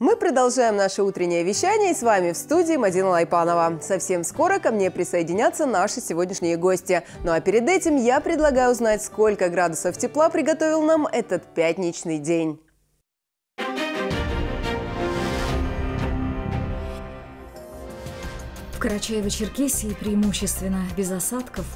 Мы продолжаем наше утреннее вещание и с вами в студии Мадина Лайпанова. Совсем скоро ко мне присоединятся наши сегодняшние гости. Ну а перед этим я предлагаю узнать, сколько градусов тепла приготовил нам этот пятничный день. В Карачаево-Черкесии преимущественно без осадков.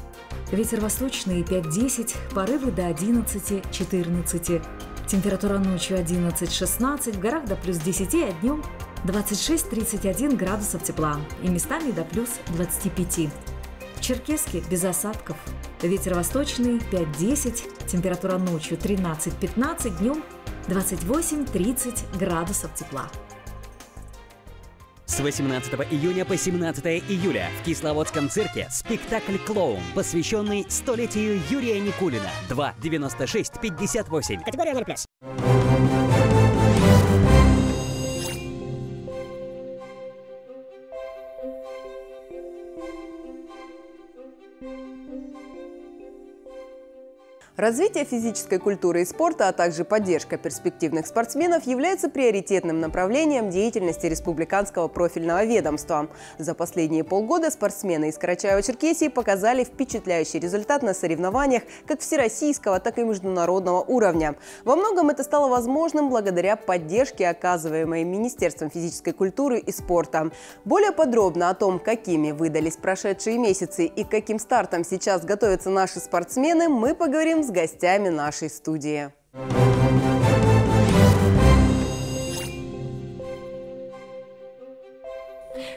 Ветер восточный 5-10, порывы до 11-14. Температура ночью 11-16, в горах до плюс 10, а днем 26-31 градусов тепла и местами до плюс 25. В Черкеске без осадков. Ветер восточный 5-10, температура ночью 13-15, днем 28-30 градусов тепла. С 18 июня по 17 июля в Кисловодском цирке спектакль «Клоун», посвященный столетию Юрия Никулина. 2.96.58. Категория 0+. Развитие физической культуры и спорта, а также поддержка перспективных спортсменов является приоритетным направлением деятельности республиканского профильного ведомства. За последние полгода спортсмены из Карачаева-Черкесии показали впечатляющий результат на соревнованиях как всероссийского, так и международного уровня. Во многом это стало возможным благодаря поддержке, оказываемой Министерством физической культуры и спорта. Более подробно о том, какими выдались прошедшие месяцы и каким стартом сейчас готовятся наши спортсмены, мы поговорим с гостями нашей студии.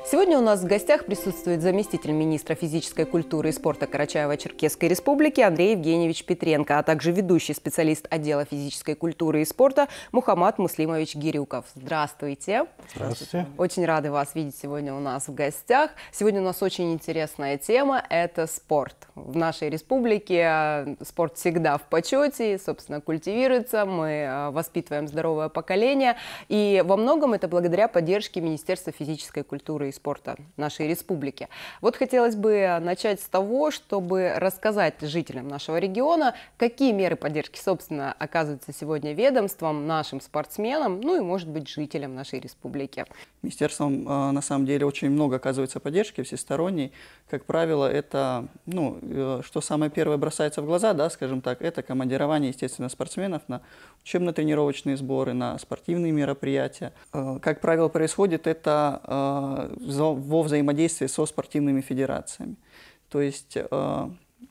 Сегодня у нас в гостях присутствует заместитель министра физической культуры и спорта Карачаева-Черкесской республики Андрей Евгеньевич Петренко, а также ведущий специалист отдела физической культуры и спорта Мухаммад Муслимович Гирюков. Здравствуйте. Здравствуйте. Очень рады вас видеть сегодня у нас в гостях. Сегодня у нас очень интересная тема – это спорт. В нашей республике а, спорт всегда в почете, собственно, культивируется, мы а, воспитываем здоровое поколение, и во многом это благодаря поддержке Министерства физической культуры и спорта нашей республики. Вот хотелось бы начать с того, чтобы рассказать жителям нашего региона, какие меры поддержки, собственно, оказываются сегодня ведомством, нашим спортсменам, ну и, может быть, жителям нашей республики. Министерством, а, на самом деле, очень много оказывается поддержки всесторонней. Как правило, это, ну, э, что самое первое бросается в глаза, да, скажем так, это командирование, естественно, спортсменов на учебно-тренировочные сборы, на спортивные мероприятия. Э, как правило, происходит это э, во взаимодействии со спортивными федерациями. То есть э,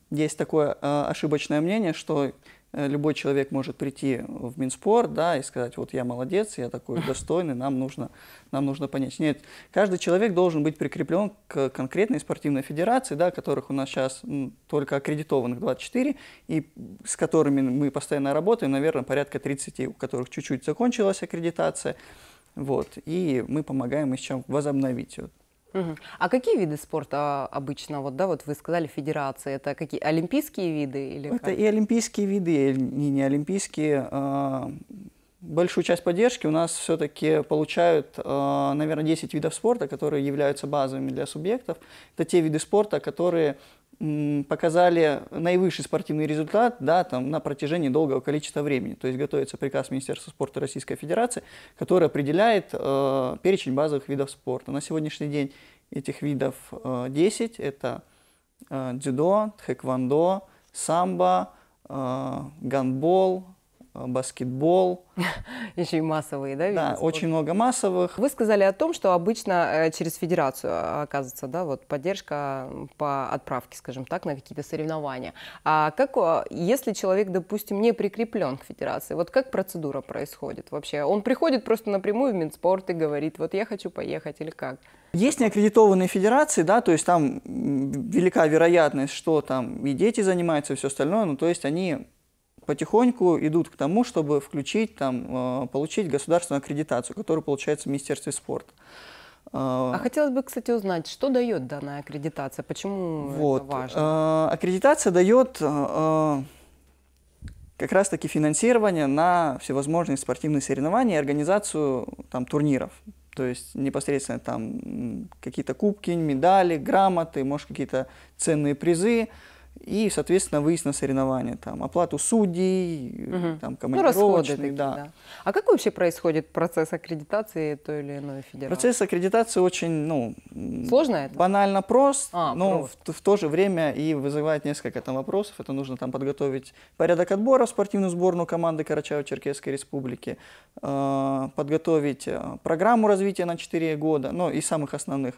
есть такое э, ошибочное мнение, что э, любой человек может прийти в Минспорт, да, и сказать, вот я молодец, я такой достойный, нам нужно, нам нужно понять. Нет, каждый человек должен быть прикреплен к конкретной спортивной федерации, да, которых у нас сейчас только аккредитованных 24, и с которыми мы постоянно работаем, наверное, порядка 30, у которых чуть-чуть закончилась аккредитация, вот, и мы помогаем еще возобновить ее. Угу. А какие виды спорта а, обычно? Вот, да, вот вы сказали федерации. Это какие олимпийские виды или? Это как? и олимпийские виды, и не, не олимпийские. А, большую часть поддержки у нас все-таки получают, а, наверное, 10 видов спорта, которые являются базовыми для субъектов. Это те виды спорта, которые показали наивысший спортивный результат да, там, на протяжении долгого количества времени. То есть готовится приказ Министерства спорта Российской Федерации, который определяет э, перечень базовых видов спорта. На сегодняшний день этих видов э, 10. Это э, дзюдо, тхэквондо, самбо, э, гандбол, Э, баскетбол. Еще и массовые, да? Да, очень много массовых. Вы сказали о том, что обычно э, через федерацию а, оказывается, да, вот поддержка по отправке, скажем так, на какие-то соревнования. А как, э, если человек, допустим, не прикреплен к федерации, вот как процедура происходит вообще? Он приходит просто напрямую в Минспорт и говорит, вот я хочу поехать или как? Есть неаккредитованные федерации, да, то есть там велика вероятность, что там и дети занимаются, и все остальное, ну, то есть они потихоньку идут к тому, чтобы включить, там, э, получить государственную аккредитацию, которую получается в Министерстве спорта. Э, а хотелось бы, кстати, узнать, что дает данная аккредитация, почему вот. это важно? Э, аккредитация дает как раз-таки финансирование на всевозможные спортивные соревнования и организацию там, турниров. То есть непосредственно там какие-то кубки, медали, грамоты, может какие-то ценные призы и, соответственно, выезд на соревнования, там, оплату судей, угу. там, ну, командировочных. Ну, да. да. А как вообще происходит процесс аккредитации той или иной федерации? Процесс аккредитации очень, ну... Сложно это? Банально прост, а, но В, в то же время и вызывает несколько там вопросов. Это нужно там подготовить порядок отбора в спортивную сборную команды Карачаево-Черкесской Республики, э, подготовить э, программу развития на 4 года, ну, и самых основных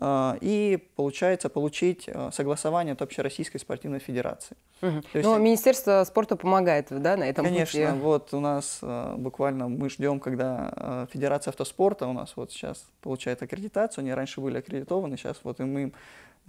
Э, и, получается, получить э, согласование от Общероссийской спортивной федерации. Угу. То есть, ну, Министерство спорта помогает да, на этом Конечно, пути. вот у нас э, буквально мы ждем, когда Федерация автоспорта у нас вот сейчас получает аккредитацию, они раньше были аккредитованы, сейчас вот и мы им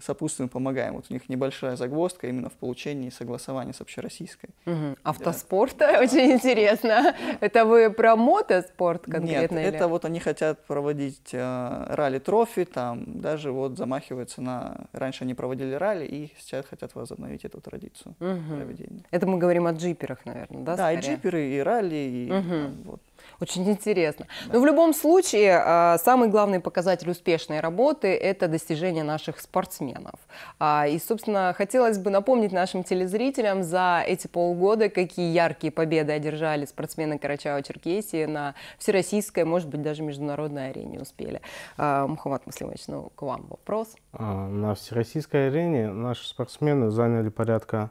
сопутствуем, помогаем. Вот у них небольшая загвоздка именно в получении согласования с общероссийской. Угу. Автоспорт да. очень интересно. Это вы про мотоспорт конкретно? Нет, или? это вот они хотят проводить э, ралли-трофи, там даже вот замахиваются на... Раньше они проводили ралли, и сейчас хотят возобновить эту традицию угу. проведения. Это мы говорим о джиперах, наверное, да? Да, скорее? и джиперы, и ралли, и угу. там, вот очень интересно. Да. Но в любом случае, а, самый главный показатель успешной работы – это достижение наших спортсменов. А, и, собственно, хотелось бы напомнить нашим телезрителям за эти полгода, какие яркие победы одержали спортсмены Карачао-Черкесии на всероссийской, может быть, даже международной арене успели. А, Мухаммад Муслимович, ну, к вам вопрос. На всероссийской арене наши спортсмены заняли порядка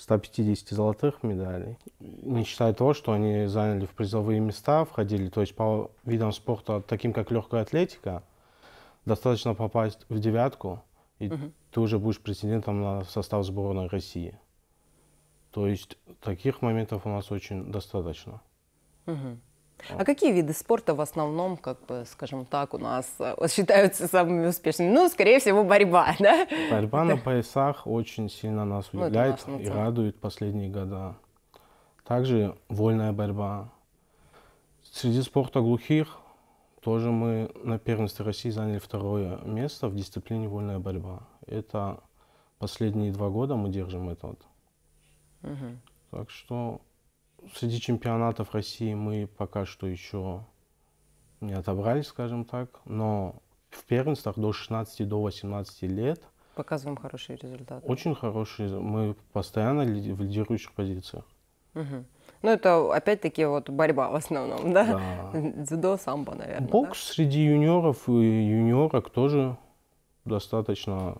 150 золотых медалей, не считая того, что они заняли в призовые места, входили, то есть по видам спорта, таким как легкая атлетика, достаточно попасть в девятку, и угу. ты уже будешь президентом на состав сборной России. То есть таких моментов у нас очень достаточно. Угу. А какие виды спорта в основном, как бы, скажем так, у нас э, считаются самыми успешными? Ну, скорее всего, борьба, да? Борьба на поясах очень сильно нас удивляет ну, и радует последние года. Также вольная борьба. Среди спорта глухих тоже мы на первенстве России заняли второе место в дисциплине вольная борьба. Это последние два года мы держим это. Угу. Так что среди чемпионатов России мы пока что еще не отобрались, скажем так, но в первенствах до 16 до 18 лет показываем хорошие результаты. Очень хорошие. Мы постоянно в лидирующих позициях. Угу. Ну, это опять-таки вот борьба в основном, да? да. Дзюдо, самбо, наверное. Бокс да? среди юниоров и юниорок тоже достаточно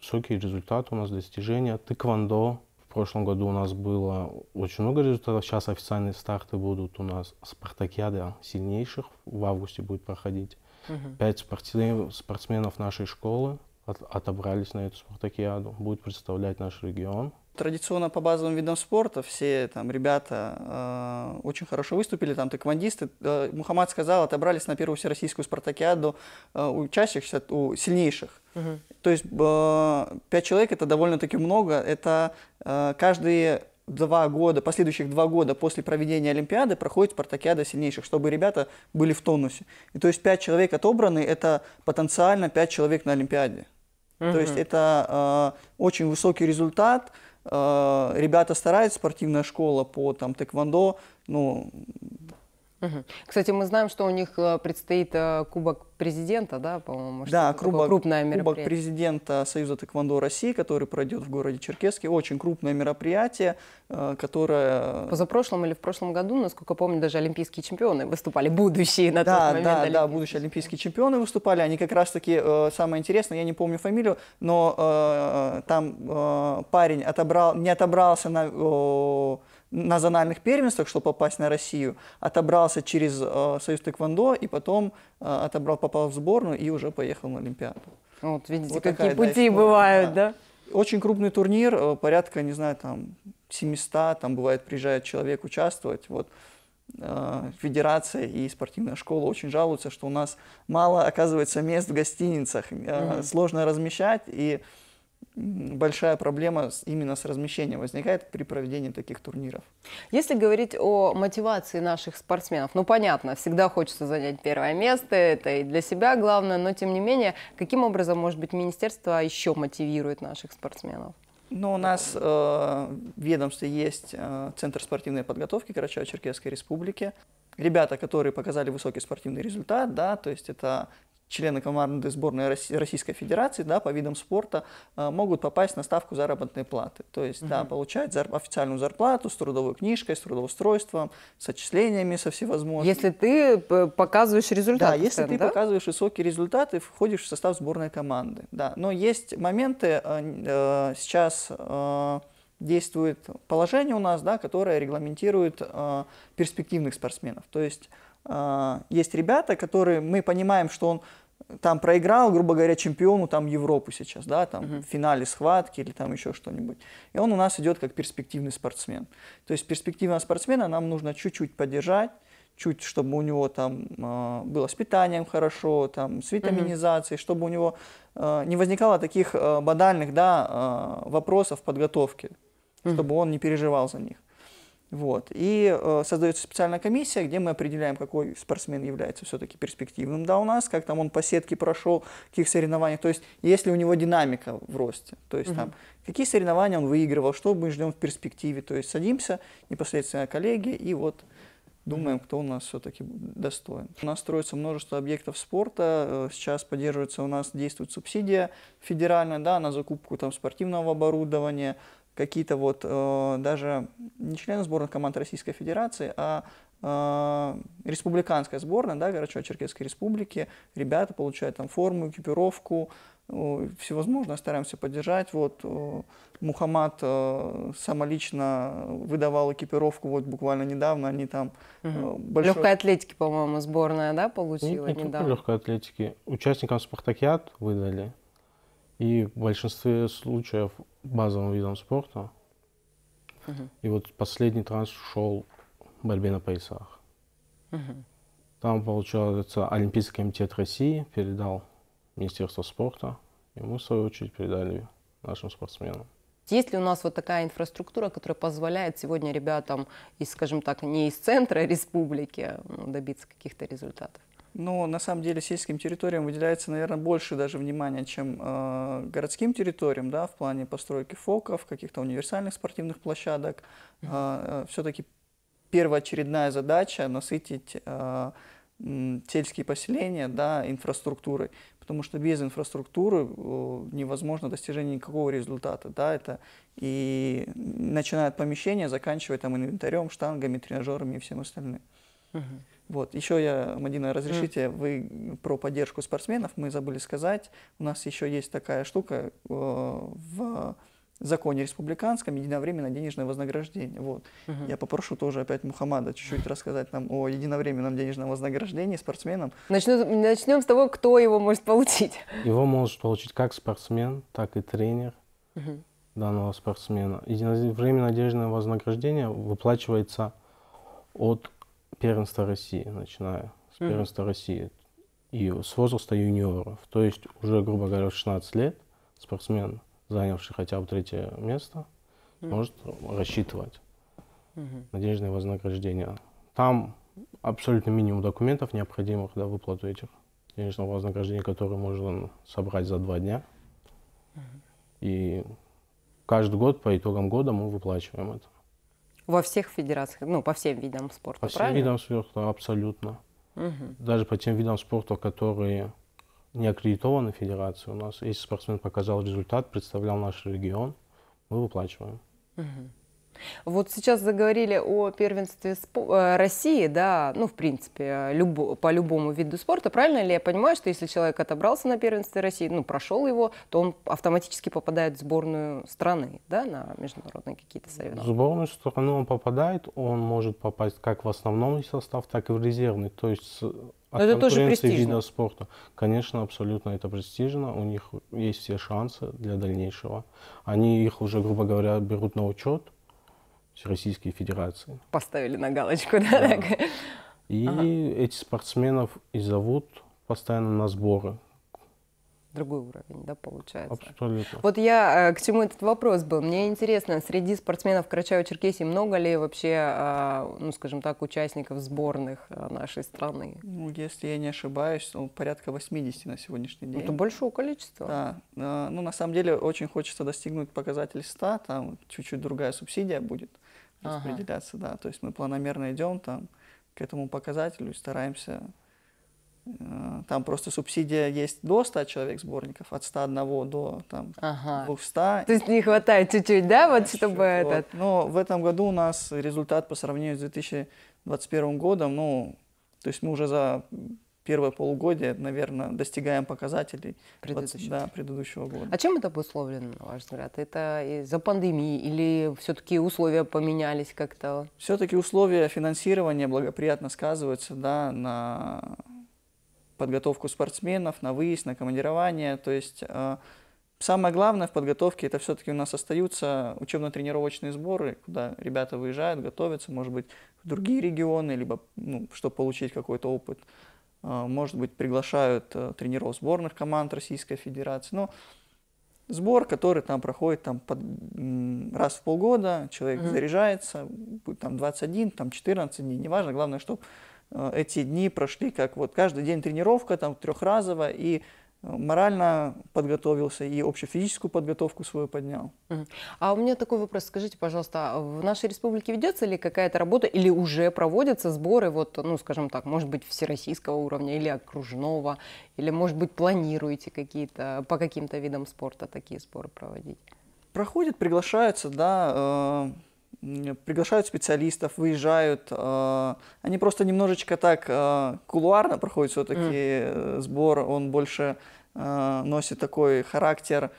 высокий результат у нас, достижения. Тэквондо, в прошлом году у нас было очень много результатов. Сейчас официальные старты будут у нас спартакиада сильнейших. В августе будет проходить. Угу. Пять спортсменов, спортсменов нашей школы от, отобрались на эту спартакиаду. будет представлять наш регион. Традиционно по базовым видам спорта все там ребята э, очень хорошо выступили, там тэквондисты. Э, Мухаммад сказал, отобрались на первую всероссийскую спартакиаду э, учащихся, у сильнейших. Угу. То есть э, человек это довольно-таки много. Это э, каждые два года, последующих два года после проведения Олимпиады проходит спартакиада сильнейших, чтобы ребята были в тонусе. И то есть пять человек отобраны, это потенциально пять человек на Олимпиаде. Угу. То есть это э, очень высокий результат – Э, ребята стараются, спортивная школа по там, тэквондо, ну, кстати, мы знаем, что у них э, предстоит э, Кубок президента, да, по-моему? Да, крупное мероприятие. Кубок президента Союза Тэквондо России, который пройдет в городе Черкесске. Очень крупное мероприятие, э, которое... Позапрошлом или в прошлом году, насколько помню, даже олимпийские чемпионы выступали, будущие на да, тот момент. Да, да, будущие олимпийские чемпионы выступали. Они как раз-таки, самое интересное, я не помню фамилию, но там парень отобрал, не отобрался на на зональных первенствах, чтобы попасть на Россию, отобрался через э, Союз Тэквондо и потом э, отобрал, попал в сборную и уже поехал на Олимпиаду. Вот видите, вот какие такая, пути да, бывают, да. да? Очень крупный турнир, э, порядка, не знаю, там 700, там бывает приезжает человек участвовать, вот э, федерация и спортивная школа очень жалуются, что у нас мало, оказывается, мест в гостиницах, mm-hmm. сложно размещать, и большая проблема именно с размещением возникает при проведении таких турниров. Если говорить о мотивации наших спортсменов, ну понятно, всегда хочется занять первое место, это и для себя главное, но тем не менее, каким образом, может быть, министерство еще мотивирует наших спортсменов? Ну, у нас э, в ведомстве есть э, Центр спортивной подготовки Карачаево-Черкесской Республики. Ребята, которые показали высокий спортивный результат, да, то есть это члены команды сборной Российской Федерации да, по видам спорта э, могут попасть на ставку заработной платы. То есть, угу. да, получать зар официальную зарплату с трудовой книжкой, с трудоустройством, с отчислениями со всевозможными. Если ты э, показываешь результаты. Да, если ты да? показываешь высокие результаты, входишь в состав сборной команды. Да. Но есть моменты э, сейчас... действует положение у нас, да, которое регламентирует перспективных спортсменов. То есть есть ребята, которые мы понимаем, что он там проиграл, грубо говоря, чемпиону там Европу сейчас, да, там угу. в финале схватки или там еще что-нибудь. И он у нас идет как перспективный спортсмен. То есть перспективного спортсмена нам нужно чуть-чуть поддержать, чуть, чтобы у него там э, было с питанием хорошо, там с витаминизацией, угу. чтобы у него э, не возникало таких э, банальных, да, э, вопросов подготовки, угу. чтобы он не переживал за них. Вот. И э, создается специальная комиссия, где мы определяем, какой спортсмен является все-таки перспективным да, у нас, как там он по сетке прошел, каких соревнований, то есть есть ли у него динамика в росте, то есть угу. там какие соревнования он выигрывал, что мы ждем в перспективе, то есть садимся непосредственно коллеги и вот думаем, кто у нас все-таки достоин. У нас строится множество объектов спорта, э, сейчас поддерживается, у нас действует субсидия федеральная, да, на закупку там спортивного оборудования, какие-то вот э, даже не члены сборных команд Российской Федерации, а э, республиканская сборная, да, Горячо-Черкесской Республики, ребята получают там форму, экипировку, э, всевозможное стараемся поддержать. Вот э, Мухаммад э, самолично выдавал экипировку вот буквально недавно, они там угу. большой... Легкой атлетики, по-моему, сборная, да, получила ну, не недавно? легкой атлетики. Участникам спартакиад выдали и в большинстве случаев базовым видом спорта. Угу. И вот последний транс шел в борьбе на поясах. Угу. Там, получается, Олимпийский комитет России передал Министерство спорта, и мы, в свою очередь, передали нашим спортсменам. Есть ли у нас вот такая инфраструктура, которая позволяет сегодня ребятам, из, скажем так, не из центра республики ну, добиться каких-то результатов? Но на самом деле сельским территориям выделяется, наверное, больше даже внимания, чем э, городским территориям, да, в плане постройки фоков, каких-то универсальных спортивных площадок. А, э, э, все-таки первоочередная задача насытить э, сельские поселения да, инфраструктурой, потому что без инфраструктуры э, невозможно достижение никакого результата. Да, это и начиная от помещения, заканчивая там инвентарем, штангами, тренажерами и всем остальным. Угу. Вот. Еще я, Мадина, разрешите, вы про поддержку спортсменов мы забыли сказать. У нас еще есть такая штука э, в законе республиканском единовременное денежное вознаграждение. Вот. Угу. Я попрошу тоже опять Мухаммада чуть-чуть рассказать нам о единовременном денежном вознаграждении спортсменам. Начну, начнем с того, кто его может получить. Его может получить как спортсмен, так и тренер угу. данного спортсмена. Единовременное денежное вознаграждение выплачивается от Первенство России, начиная с mm-hmm. первенства России и с возраста юниоров. То есть уже, грубо говоря, в 16 лет спортсмен, занявший хотя бы третье место, mm-hmm. может рассчитывать mm-hmm. надежное вознаграждение. Там абсолютно минимум документов, необходимых для выплаты этих денежного вознаграждения, которые можно собрать за два дня. Mm-hmm. И каждый год по итогам года мы выплачиваем это во всех федерациях, ну, по всем видам спорта, По всем видам спорта, абсолютно. Угу. Даже по тем видам спорта, которые не аккредитованы федерацией у нас. Если спортсмен показал результат, представлял наш регион, мы выплачиваем. Угу. Вот сейчас заговорили о первенстве э, России, да, ну, в принципе, любо, по любому виду спорта. Правильно ли я понимаю, что если человек отобрался на первенстве России, ну, прошел его, то он автоматически попадает в сборную страны, да, на международные какие-то соревнования? В сборную страны он попадает, он может попасть как в основной состав, так и в резервный. То есть от это тоже престижно. вида спорта. Конечно, абсолютно это престижно. У них есть все шансы для дальнейшего. Они их уже, грубо говоря, берут на учет Российской Федерации. Поставили на галочку, да? да. Так? И ага. эти спортсменов и зовут постоянно на сборы другой уровень, да, получается. Абсолютно. Вот я э, к чему этот вопрос был. Мне интересно, среди спортсменов Карачаева-Черкесии много ли вообще, э, ну, скажем так, участников сборных э, нашей страны? Ну, если я не ошибаюсь, ну, порядка 80 на сегодняшний день. Это большое количество. Да. ну, на самом деле, очень хочется достигнуть показатель 100, там чуть-чуть другая субсидия будет распределяться, ага. да. То есть мы планомерно идем там к этому показателю и стараемся. Э, там просто субсидия есть до 100 человек сборников, от 101 до там, ага. 200. То есть не хватает чуть-чуть, да, вот чуть-чуть, чтобы вот. этот... Но в этом году у нас результат по сравнению с 2021 годом, ну, то есть мы уже за первое полугодие, наверное, достигаем показателей предыдущего, да, предыдущего года. А чем это обусловлено, на ваш взгляд? Это из-за пандемии или все-таки условия поменялись как-то? Все-таки условия финансирования благоприятно сказываются да, на подготовку спортсменов, на выезд, на командирование. То есть э, самое главное в подготовке это все-таки у нас остаются учебно-тренировочные сборы, куда ребята выезжают, готовятся, может быть, в другие регионы, либо ну, чтобы получить какой-то опыт. А, может быть, приглашают э, тренеров сборных команд Российской Федерации. Но сбор, который там проходит там, под, раз в полгода, человек mm-hmm. заряжается, будет там 21, там 14 дней, неважно, главное, чтобы э, эти дни прошли как вот каждый день тренировка, там трехразовая, и морально подготовился и физическую подготовку свою поднял. А у меня такой вопрос. Скажите, пожалуйста, а в нашей республике ведется ли какая-то работа или уже проводятся сборы, вот, ну, скажем так, может быть, всероссийского уровня или окружного, или, может быть, планируете какие-то, по каким-то видам спорта такие сборы проводить? Проходят, приглашаются, да, э приглашают специалистов, выезжают. Э, они просто немножечко так э, кулуарно проходят все-таки mm. Э, сбор, он больше носит такой характер.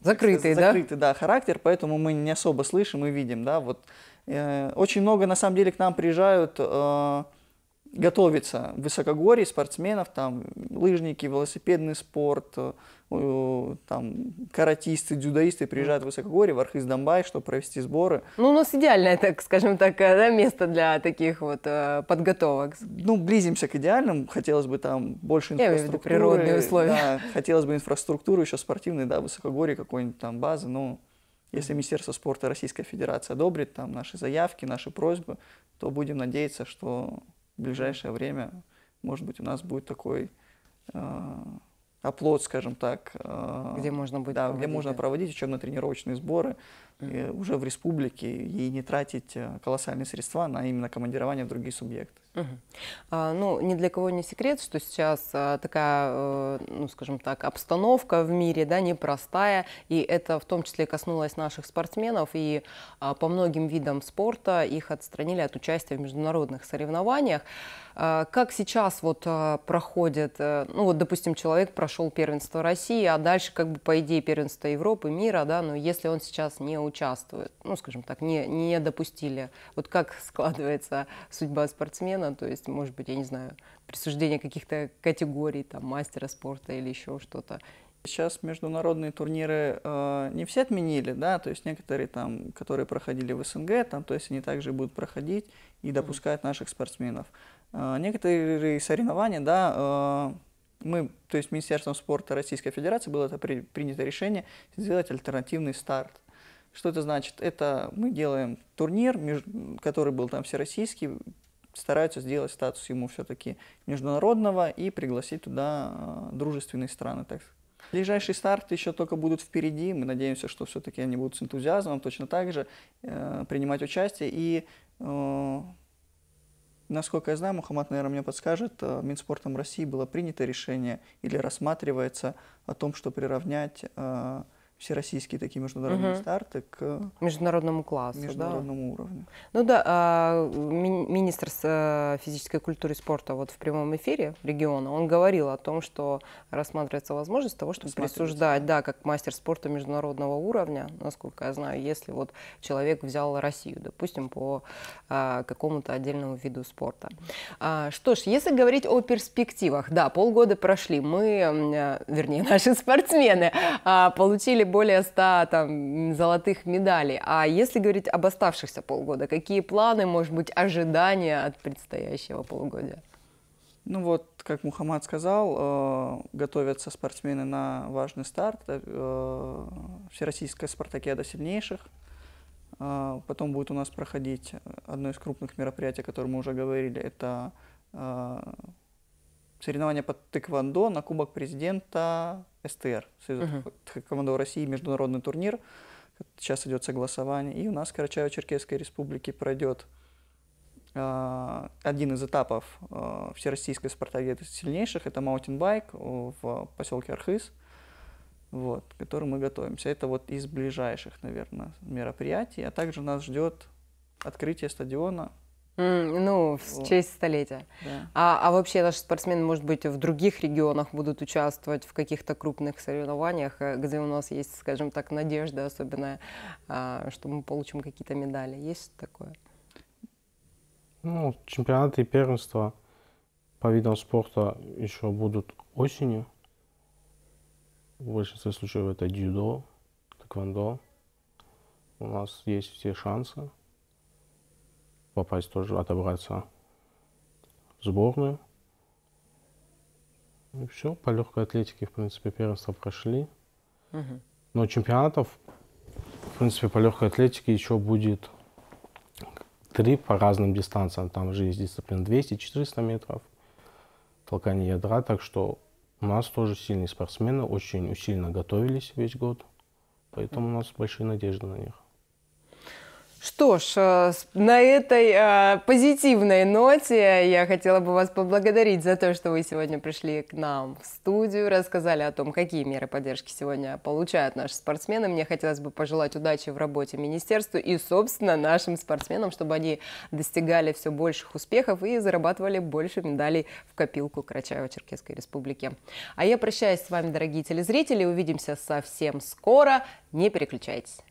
Закрытый, да? Закрытый, да, характер, поэтому мы не особо слышим и видим, да, вот. Очень много, на самом деле, к нам приезжают готовиться в высокогорье спортсменов, там лыжники, велосипедный спорт, там каратисты, дзюдоисты приезжают в Высокогорье, в Архиз-Домбай, чтобы провести сборы. Ну, у нас идеальное, так скажем так, э, да, место для таких вот э, подготовок. Ну, близимся к идеальным. Хотелось бы там больше инфраструктуры. Я имею в виду природные условия. Да, хотелось бы инфраструктуру еще спортивной, да, Высокогорье какой-нибудь там базы, Но Если Министерство спорта Российской Федерации одобрит там наши заявки, наши просьбы, то будем надеяться, что в ближайшее время, может быть, у нас будет такой э оплот, скажем так. Э, где можно будет да, проводить. где можно проводить учебно-тренировочные сборы и уже в республике и не тратить э, колоссальные средства на именно командирование в другие субъекты. Угу. А, ну, ни для кого не секрет, что сейчас а, такая, э, ну, скажем так, обстановка в мире, да, непростая, и это в том числе коснулось наших спортсменов, и а, по многим видам спорта их отстранили от участия в международных соревнованиях. А, как сейчас вот а, проходит, а, ну, вот, допустим, человек прошел первенство России, а дальше, как бы, по идее, первенство Европы, мира, да, но если он сейчас не участвует участвуют, ну, скажем так, не, не допустили. Вот как складывается судьба спортсмена, то есть, может быть, я не знаю, присуждение каких-то категорий, там, мастера спорта или еще что-то. Сейчас международные турниры э, не все отменили, да, то есть некоторые там, которые проходили в СНГ, там, то есть они также будут проходить и допускают наших спортсменов. Э, некоторые соревнования, да, э, мы, то есть Министерством спорта Российской Федерации было это при, принято решение сделать альтернативный старт. Что это значит? Это мы делаем турнир, который был там всероссийский, стараются сделать статус ему все-таки международного и пригласить туда э, дружественные страны, так сказать. Ближайшие старты еще только будут впереди. Мы надеемся, что все-таки они будут с энтузиазмом точно так же э, принимать участие. И, э, насколько я знаю, Мухаммад, наверное, мне подскажет, э, Минспортом России было принято решение или рассматривается о том, что приравнять э, всероссийские такие международные угу. старты к международному классу, международному да? уровню. Ну да, а, министр э, физической культуры и спорта вот в прямом эфире региона, он говорил о том, что рассматривается возможность того, чтобы присуждать, да, как мастер спорта международного уровня, насколько я знаю, если вот человек взял Россию, допустим, по а, какому-то отдельному виду спорта. А, что ж, если говорить о перспективах, да, полгода прошли, мы, э, вернее, наши спортсмены получили более 100 там, золотых медалей. А если говорить об оставшихся полгода, какие планы, может быть, ожидания от предстоящего полугодия? Ну вот, как Мухаммад сказал, э, готовятся спортсмены на важный старт. Э, Всероссийская спартакиада сильнейших. Э, потом будет у нас проходить одно из крупных мероприятий, о котором мы уже говорили, это э, соревнования по тэквондо на Кубок Президента СТР, Союза угу. Тэквондо России, международный турнир. Сейчас идет согласование. И у нас в Карачаево-Черкесской республике пройдет э, один из этапов э, всероссийской спартакиады сильнейших. Это маутинбайк в поселке Архыз, вот, к которому мы готовимся. Это вот из ближайших, наверное, мероприятий. А также нас ждет открытие стадиона Mm, ну, в вот. честь столетия. Да. А, а вообще наши спортсмены, может быть, в других регионах будут участвовать в каких-то крупных соревнованиях, э, где у нас есть, скажем так, надежда особенно, а, что мы получим какие-то медали. Есть такое? Ну, чемпионаты и первенства по видам спорта еще будут осенью. В большинстве случаев это дзюдо, тэквондо. У нас есть все шансы попасть тоже, отобраться в сборную. И все, по легкой атлетике, в принципе, первенство прошли. Угу. Но чемпионатов, в принципе, по легкой атлетике еще будет три по разным дистанциям. Там же есть дисциплин 200-400 метров, толкание ядра. Так что у нас тоже сильные спортсмены, очень усиленно готовились весь год. Поэтому у нас большие надежды на них. Что ж, э, на этой э, позитивной ноте я хотела бы вас поблагодарить за то, что вы сегодня пришли к нам в студию, рассказали о том, какие меры поддержки сегодня получают наши спортсмены. Мне хотелось бы пожелать удачи в работе министерству и, собственно, нашим спортсменам, чтобы они достигали все больших успехов и зарабатывали больше медалей в копилку Карачаево-Черкесской Республики. А я прощаюсь с вами, дорогие телезрители, увидимся совсем скоро. Не переключайтесь.